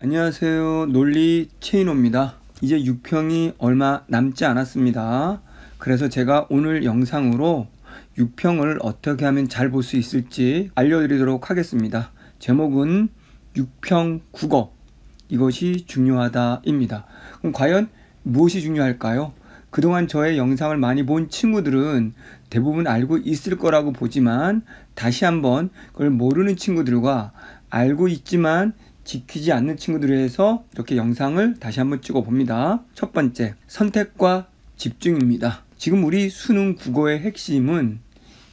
안녕하세요. 논리 체인호입니다. 이제 6평이 얼마 남지 않았습니다. 그래서 제가 오늘 영상으로 6평을 어떻게 하면 잘 볼 수 있을지 알려드리도록 하겠습니다. 제목은 6평 국어. 이것이 중요하다입니다. 그럼 과연 무엇이 중요할까요? 그동안 저의 영상을 많이 본 친구들은 대부분 알고 있을 거라고 보지만 다시 한번 그걸 모르는 친구들과 알고 있지만 지키지 않는 친구들위 해서 이렇게 영상을 다시 한번 찍어 봅니다. 첫 번째, 선택과 집중입니다. 지금 우리 수능 국어의 핵심은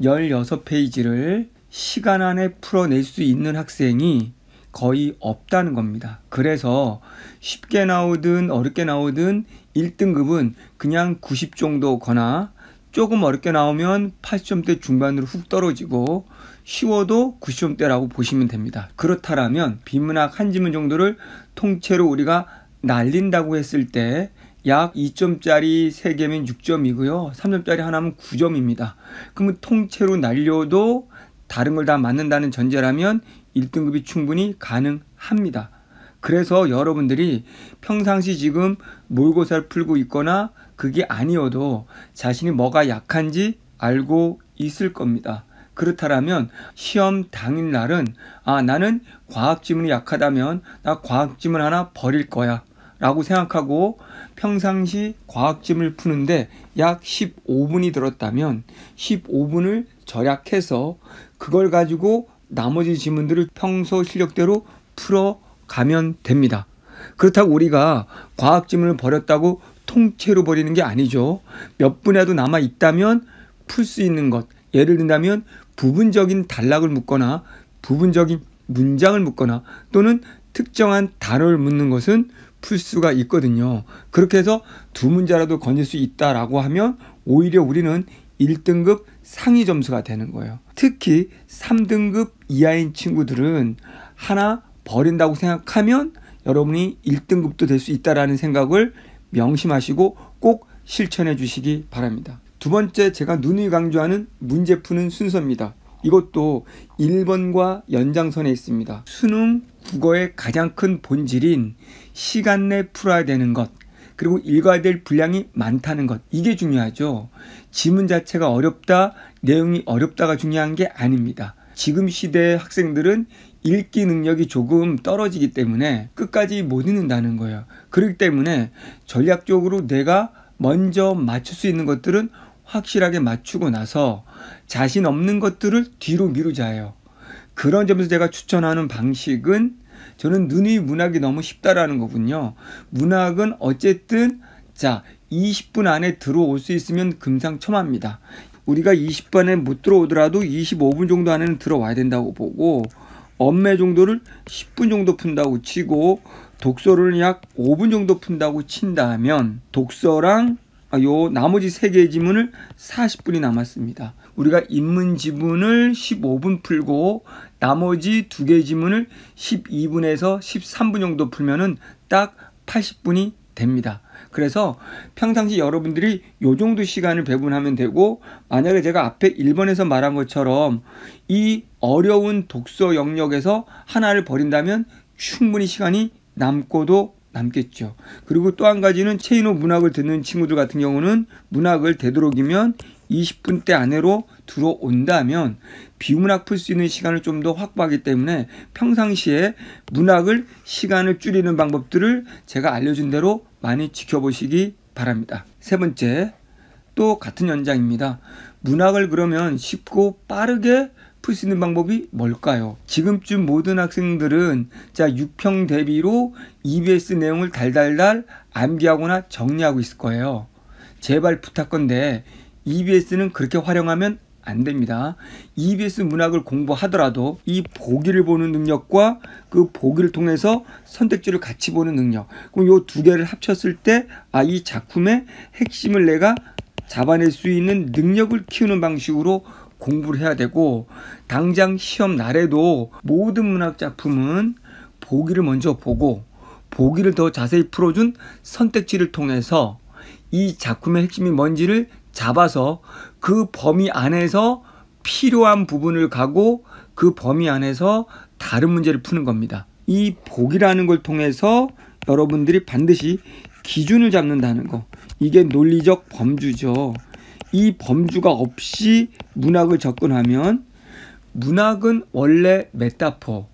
16페이지를 시간 안에 풀어낼 수 있는 학생이 거의 없다는 겁니다. 그래서 쉽게 나오든 어렵게 나오든 1등급은 그냥 90 정도거나 조금 어렵게 나오면 80점대 중반으로 훅 떨어지고 쉬워도 90점대라고 보시면 됩니다. 그렇다라면 비문학 한 지문 정도를 통째로 우리가 날린다고 했을 때 약 2점짜리 3개면 6점이고요. 3점짜리 하나면 9점입니다. 그러면 통째로 날려도 다른 걸 다 맞는다는 전제라면 1등급이 충분히 가능합니다. 그래서 여러분들이 평상시 지금 모의고사를 풀고 있거나 그게 아니어도 자신이 뭐가 약한지 알고 있을 겁니다. 그렇다면 시험 당일 날은 아 나는 과학 지문이 약하다면 나 과학 지문 하나 버릴 거야 라고 생각하고 평상시 과학 지문을 푸는데 약 15분이 들었다면 15분을 절약해서 그걸 가지고 나머지 지문들을 평소 실력대로 풀어 가면 됩니다. 그렇다고 우리가 과학 지문을 버렸다고 통째로 버리는 게 아니죠. 몇 분이라도 남아 있다면 풀 수 있는 것. 예를 든다면 부분적인 단락을 묻거나 부분적인 문장을 묻거나 또는 특정한 단어를 묻는 것은 풀 수가 있거든요. 그렇게 해서 두 문제라도 건질 수 있다라고 하면 오히려 우리는 1등급 상위 점수가 되는 거예요. 특히 3등급 이하인 친구들은 하나 버린다고 생각하면 여러분이 1등급도 될 수 있다라는 생각을 명심하시고 꼭 실천해 주시기 바랍니다. 두 번째 제가 누누이 강조하는 문제 푸는 순서입니다. 이것도 1번과 연장선에 있습니다. 수능 국어의 가장 큰 본질인 시간 내 풀어야 되는 것, 그리고 읽어야 될 분량이 많다는 것. 이게 중요하죠. 지문 자체가 어렵다, 내용이 어렵다가 중요한 게 아닙니다. 지금 시대의 학생들은 읽기 능력이 조금 떨어지기 때문에 끝까지 못 읽는다는 거예요. 그렇기 때문에 전략적으로 내가 먼저 맞출 수 있는 것들은 확실하게 맞추고 나서 자신 없는 것들을 뒤로 미루자 해요. 그런 점에서 제가 추천하는 방식은 저는 눈의 문학이 너무 쉽다라는 거군요. 문학은 어쨌든 자 20분 안에 들어올 수 있으면 금상첨화입니다. 우리가 20분에 못 들어오더라도 25분 정도 안에는 들어와야 된다고 보고 엄매 정도를 10분 정도 푼다고 치고 독서를 약 5분 정도 푼다고 친다면 독서랑 아, 요 나머지 3 개의 지문을 40분이 남았습니다. 우리가 입문 지문을 15분 풀고 나머지 2 개의 지문을 12분에서 13분 정도 풀면은 딱 80분이 됩니다. 그래서 평상시 여러분들이 요 정도 시간을 배분하면 되고 만약에 제가 앞에 1번에서 말한 것처럼 이 어려운 독서 영역에서 하나를 버린다면 충분히 시간이 남고도 남겠죠. 그리고 또 한 가지는 체인호 문학을 듣는 친구들 같은 경우는 문학을 되도록이면 20분대 안으로 들어온다면 비문학 풀 수 있는 시간을 좀 더 확보하기 때문에 평상시에 문학을 시간을 줄이는 방법들을 제가 알려준 대로 많이 지켜보시기 바랍니다. 세 번째, 또 같은 연장입니다. 문학을 그러면 쉽고 빠르게 풀 수 있는 방법이 뭘까요? 지금쯤 모든 학생들은 자 6평 대비로 EBS 내용을 달달달 암기하거나 정리하고 있을 거예요. 제발 부탁건데 EBS는 그렇게 활용하면 안 됩니다. EBS 문학을 공부하더라도 이 보기를 보는 능력과 그 보기를 통해서 선택지를 같이 보는 능력. 그럼 요 두 개를 합쳤을 때아이 작품의 핵심을 내가 잡아낼 수 있는 능력을 키우는 방식으로 공부를 해야 되고 당장 시험 날에도 모든 문학 작품은 보기를 먼저 보고 보기를 더 자세히 풀어준 선택지를 통해서 이 작품의 핵심이 뭔지를 잡아서 그 범위 안에서 필요한 부분을 가고 그 범위 안에서 다른 문제를 푸는 겁니다. 이 복이라는 걸 통해서 여러분들이 반드시 기준을 잡는다는 거. 이게 논리적 범주죠. 이 범주가 없이 문학을 접근하면 문학은 원래 메타포,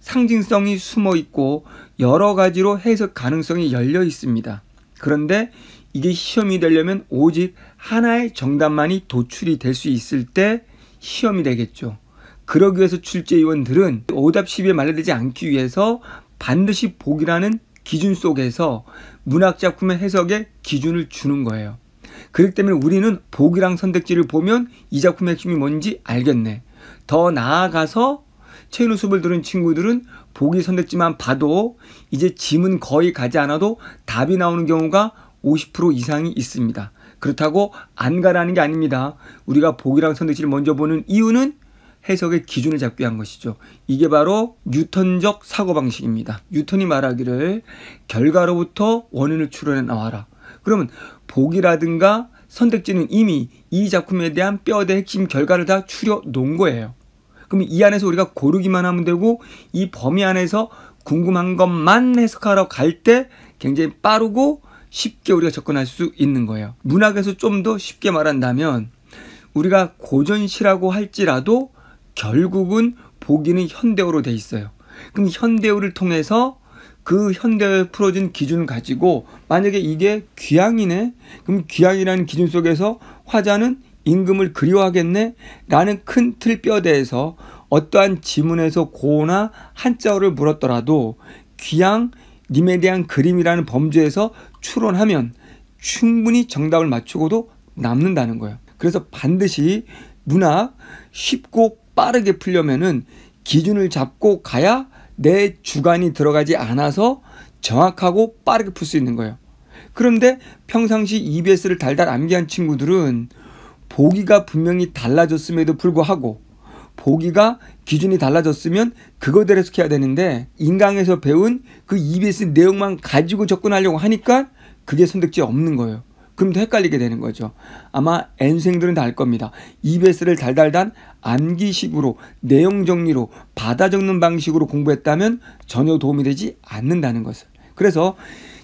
상징성이 숨어 있고 여러 가지로 해석 가능성이 열려 있습니다. 그런데 이게 시험이 되려면 오직 하나의 정답만이 도출이 될 수 있을 때 시험이 되겠죠. 그러기 위해서 출제위원들은 오답 시비에 말려들지 않기 위해서 반드시 보기라는 기준 속에서 문학작품의 해석에 기준을 주는 거예요. 그렇기 때문에 우리는 보기랑 선택지를 보면 이 작품의 핵심이 뭔지 알겠네. 더 나아가서 체인우 수업을 들은 친구들은 보기 선택지만 봐도 이제 짐은 거의 가지 않아도 답이 나오는 경우가 50% 이상이 있습니다. 그렇다고 안 가라는 게 아닙니다. 우리가 복이랑 선택지를 먼저 보는 이유는 해석의 기준을 잡기 위한 것이죠. 이게 바로 뉴턴적 사고방식입니다. 뉴턴이 말하기를 결과로부터 원인을 추론해 나와라. 그러면 복이라든가 선택지는 이미 이 작품에 대한 뼈대 핵심 결과를 다 추려 놓은 거예요. 그럼 이 안에서 우리가 고르기만 하면 되고 이 범위 안에서 궁금한 것만 해석하러 갈 때 굉장히 빠르고 쉽게 우리가 접근할 수 있는 거예요. 문학에서 좀 더 쉽게 말한다면 우리가 고전시라고 할지라도 결국은 보기는 현대어로 돼 있어요. 그럼 현대어를 통해서 그 현대에 풀어진 기준을 가지고 만약에 이게 귀향이네 그럼 귀향이라는 기준 속에서 화자는 임금을 그리워하겠네 라는 큰 틀 뼈대에서 어떠한 지문에서 고나 한자어를 물었더라도 귀향 님에 대한 그림이라는 범주에서 추론하면 충분히 정답을 맞추고도 남는다는 거예요. 그래서 반드시 문학 쉽고 빠르게 풀려면은 기준을 잡고 가야 내 주관이 들어가지 않아서 정확하고 빠르게 풀 수 있는 거예요. 그런데 평상시 EBS를 달달 암기한 친구들은 보기가 분명히 달라졌음에도 불구하고 보기가 기준이 달라졌으면 그거대로 해석해야 되는데 인강에서 배운 그 EBS 내용만 가지고 접근하려고 하니까 그게 선택지 없는 거예요. 그럼 헷갈리게 되는 거죠. 아마 N생들은 다 알 겁니다. EBS를 달달단 암기식으로 내용 정리로 받아 적는 방식으로 공부했다면 전혀 도움이 되지 않는다는 것을. 그래서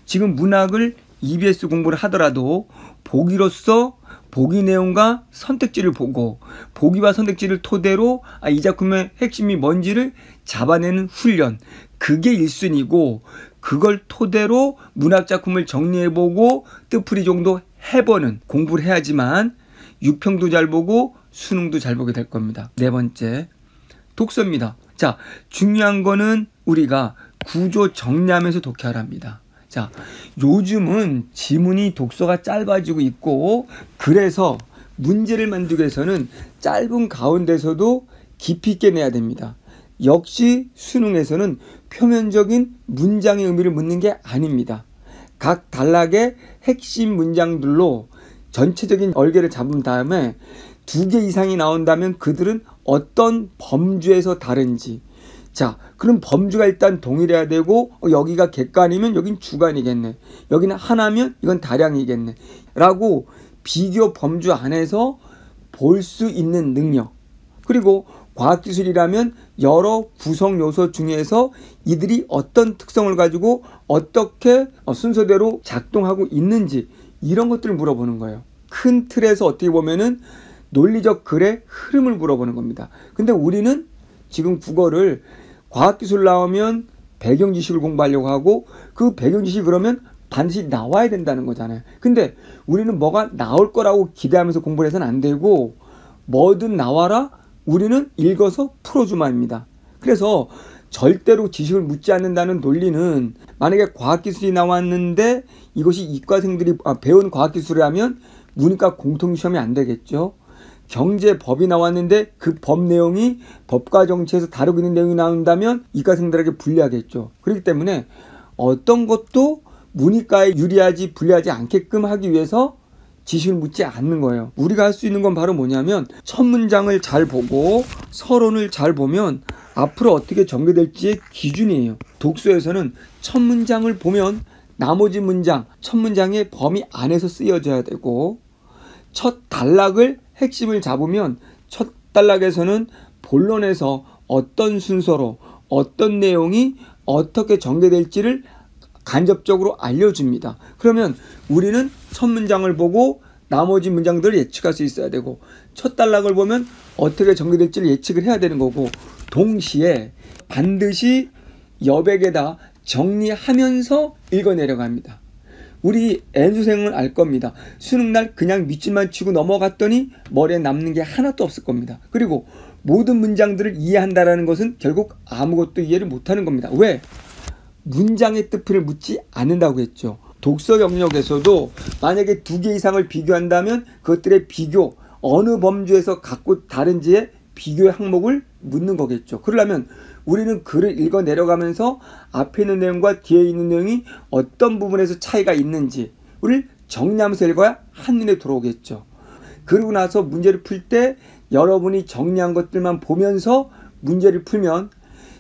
지금 문학을 EBS 공부를 하더라도 보기로서 보기 내용과 선택지를 보고 보기와 선택지를 토대로 아, 이 작품의 핵심이 뭔지를 잡아내는 훈련 그게 1순위고 그걸 토대로 문학 작품을 정리해보고 뜻풀이 정도 해보는 공부를 해야지만 유평도 잘 보고 수능도 잘 보게 될 겁니다. 네 번째, 독서입니다. 자, 중요한 거는 우리가 구조 정리하면서 독해하랍니다. 자, 요즘은 지문이 독서가 짧아지고 있고 그래서 문제를 만들기 위해서는 짧은 가운데서도 깊이 있게 내야 됩니다. 역시 수능에서는 표면적인 문장의 의미를 묻는 게 아닙니다. 각 단락의 핵심 문장들로 전체적인 얼개를 잡은 다음에 두 개 이상이 나온다면 그들은 어떤 범주에서 다른지 자, 그럼 범주가 일단 동일해야 되고 어, 여기가 객관이면 여긴 주관이겠네. 여기는 하나면 이건 다량이겠네. 라고 비교 범주 안에서 볼 수 있는 능력. 그리고 과학기술이라면 여러 구성 요소 중에서 이들이 어떤 특성을 가지고 어떻게 어, 순서대로 작동하고 있는지 이런 것들을 물어보는 거예요. 큰 틀에서 어떻게 보면은 논리적 글의 흐름을 물어보는 겁니다. 근데 우리는 지금 국어를 과학기술 나오면 배경 지식을 공부하려고 하고 그 배경 지식 그러면 반드시 나와야 된다는 거잖아요. 근데 우리는 뭐가 나올 거라고 기대하면서 공부를 해서는 안 되고 뭐든 나와라 우리는 읽어서 풀어주마 입니다. 그래서 절대로 지식을 묻지 않는다는 논리는 만약에 과학기술이 나왔는데 이것이 이과생들이 아, 배운 과학기술이라면 문과 공통시험이 안 되겠죠. 경제법이 나왔는데 그 법 내용이 법과 정치에서 다루고 있는 내용이 나온다면 이과생들에게 불리하겠죠. 그렇기 때문에 어떤 것도 문이과에 유리하지 불리하지 않게끔 하기 위해서 지식을 묻지 않는 거예요. 우리가 할 수 있는 건 바로 뭐냐면 첫 문장을 잘 보고 서론을 잘 보면 앞으로 어떻게 전개될지의 기준이에요. 독서에서는 첫 문장을 보면 나머지 문장, 첫 문장의 범위 안에서 쓰여져야 되고 첫 단락을 핵심을 잡으면 첫 단락에서는 본론에서 어떤 순서로 어떤 내용이 어떻게 전개될지를 간접적으로 알려줍니다. 그러면 우리는 첫 문장을 보고 나머지 문장들을 예측할 수 있어야 되고 첫 단락을 보면 어떻게 전개될지를 예측을 해야 되는 거고 동시에 반드시 여백에다 정리하면서 읽어내려갑니다 우리 N수생은 알 겁니다. 수능날 그냥 밑줄만 치고 넘어갔더니 머리에 남는 게 하나도 없을 겁니다. 그리고 모든 문장들을 이해한다라는 것은 결국 아무것도 이해를 못하는 겁니다. 왜? 문장의 뜻을 묻지 않는다고 했죠. 독서 영역에서도 만약에 두 개 이상을 비교한다면 그것들의 비교 어느 범주에서 갖고 다른지의 비교 항목을 묻는 거겠죠. 그러려면 우리는 글을 읽어 내려가면서 앞에 있는 내용과 뒤에 있는 내용이 어떤 부분에서 차이가 있는지를 정리하면서 읽어야 한눈에 들어오겠죠. 그러고 나서 문제를 풀 때 여러분이 정리한 것들만 보면서 문제를 풀면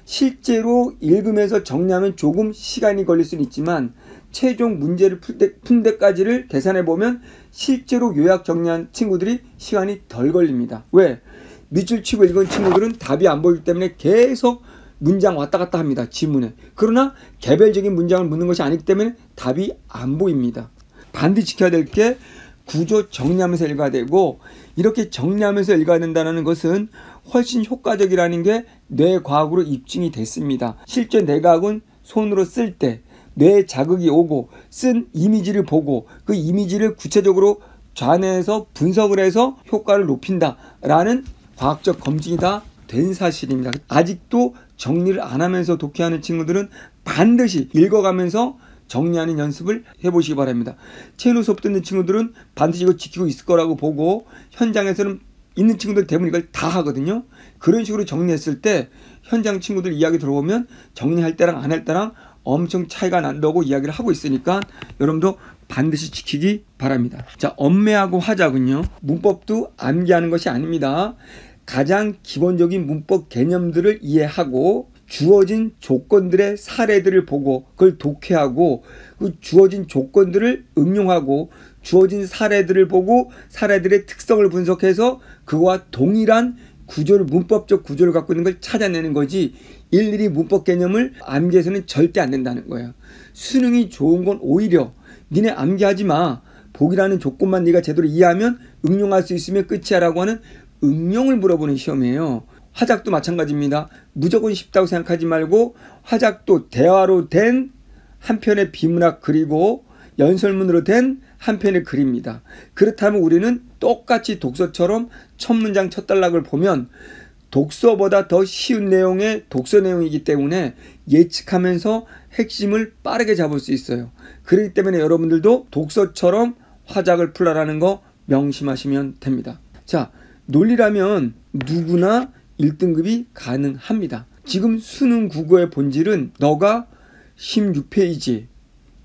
실제로 읽으면서 정리하면 조금 시간이 걸릴 수는 있지만 최종 문제를 푼, 데, 푼 데까지를 계산해 보면 실제로 요약 정리한 친구들이 시간이 덜 걸립니다. 왜? 밑줄 치고 읽은 친구들은 답이 안 보이기 때문에 계속 문장 왔다 갔다 합니다. 지문에. 그러나 개별적인 문장을 묻는 것이 아니기 때문에 답이 안 보입니다. 반드시 지켜야 될 게 구조 정리하면서 읽어야 되고 이렇게 정리하면서 읽어야 된다는 것은 훨씬 효과적이라는 게뇌 과학으로 입증이 됐습니다. 실제 뇌과학은 손으로 쓸 때 뇌 자극이 오고 쓴 이미지를 보고 그 이미지를 구체적으로 좌뇌에서 분석을 해서 효과를 높인다라는 과학적 검증이 다 된 사실입니다. 아직도 정리를 안 하면서 독해하는 친구들은 반드시 읽어가면서 정리하는 연습을 해보시기 바랍니다. 체인 수업 듣는 친구들은 반드시 이거 지키고 있을 거라고 보고 현장에서는 있는 친구들 대부분 이걸 다 하거든요. 그런 식으로 정리했을 때 현장 친구들 이야기 들어보면 정리할 때랑 안 할 때랑 엄청 차이가 난다고 이야기를 하고 있으니까 여러분도 반드시 지키기 바랍니다. 자, 엄매하고 화자군요. 문법도 암기하는 것이 아닙니다. 가장 기본적인 문법 개념들을 이해하고 주어진 조건들의 사례들을 보고 그걸 독해하고 그 주어진 조건들을 응용하고 주어진 사례들을 보고 사례들의 특성을 분석해서 그와 동일한 구조를 문법적 구조를 갖고 있는 걸 찾아내는 거지 일일이 문법 개념을 암기해서는 절대 안 된다는 거예요. 수능이 좋은 건 오히려 니네 암기하지 마. 보기라는 조건만 네가 제대로 이해하면 응용할 수 있으면 끝이야라고 하는 응용을 물어보는 시험이에요. 화작도 마찬가지입니다. 무조건 쉽다고 생각하지 말고 화작도 대화로 된 한 편의 비문학 그리고 연설문으로 된한 편의 글입니다. 그렇다면 우리는 똑같이 독서처럼 첫 문장 첫 단락을 보면 독서보다 더 쉬운 내용의 독서 내용이기 때문에 예측하면서 핵심을 빠르게 잡을 수 있어요. 그렇기 때문에 여러분들도 독서처럼 화작을 풀라라는 거 명심하시면 됩니다. 자, 논리라면 누구나 1등급이 가능합니다. 지금 수능 국어의 본질은 너가 16페이지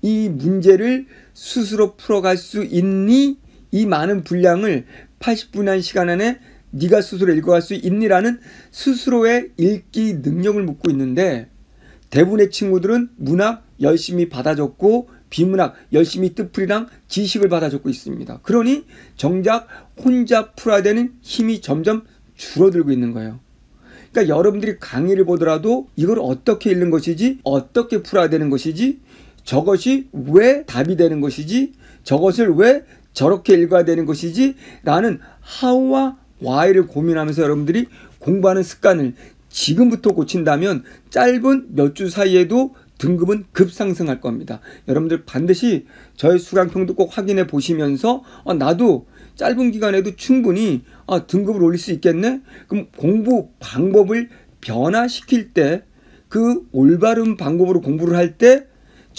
이 문제를 스스로 풀어갈 수 있니? 이 많은 분량을 80분한 시간 안에 네가 스스로 읽어갈 수 있니라는 스스로의 읽기 능력을 묻고 있는데 대부분의 친구들은 문학 열심히 받아줬고 비문학 열심히 뜻풀이랑 지식을 받아줬고 있습니다. 그러니 정작 혼자 풀어야 되는 힘이 점점 줄어들고 있는 거예요. 그러니까 여러분들이 강의를 보더라도 이걸 어떻게 읽는 것이지 어떻게 풀어야 되는 것이지 저것이 왜 답이 되는 것이지? 저것을 왜 저렇게 읽어야 되는 것이지? 라는 how와 why를 고민하면서 여러분들이 공부하는 습관을 지금부터 고친다면 짧은 몇 주 사이에도 등급은 급상승할 겁니다. 여러분들 반드시 저의 수강평도 꼭 확인해 보시면서 아, 나도 짧은 기간에도 충분히 아, 등급을 올릴 수 있겠네? 그럼 공부 방법을 변화시킬 때 그 올바른 방법으로 공부를 할때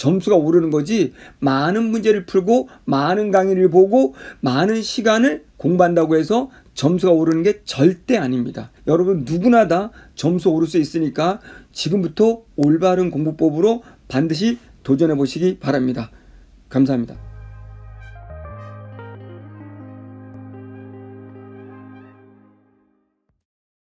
점수가 오르는 거지 많은 문제를 풀고 많은 강의를 보고 많은 시간을 공부한다고 해서 점수가 오르는 게 절대 아닙니다. 여러분 누구나 다 점수 오를 수 있으니까 지금부터 올바른 공부법으로 반드시 도전해 보시기 바랍니다. 감사합니다.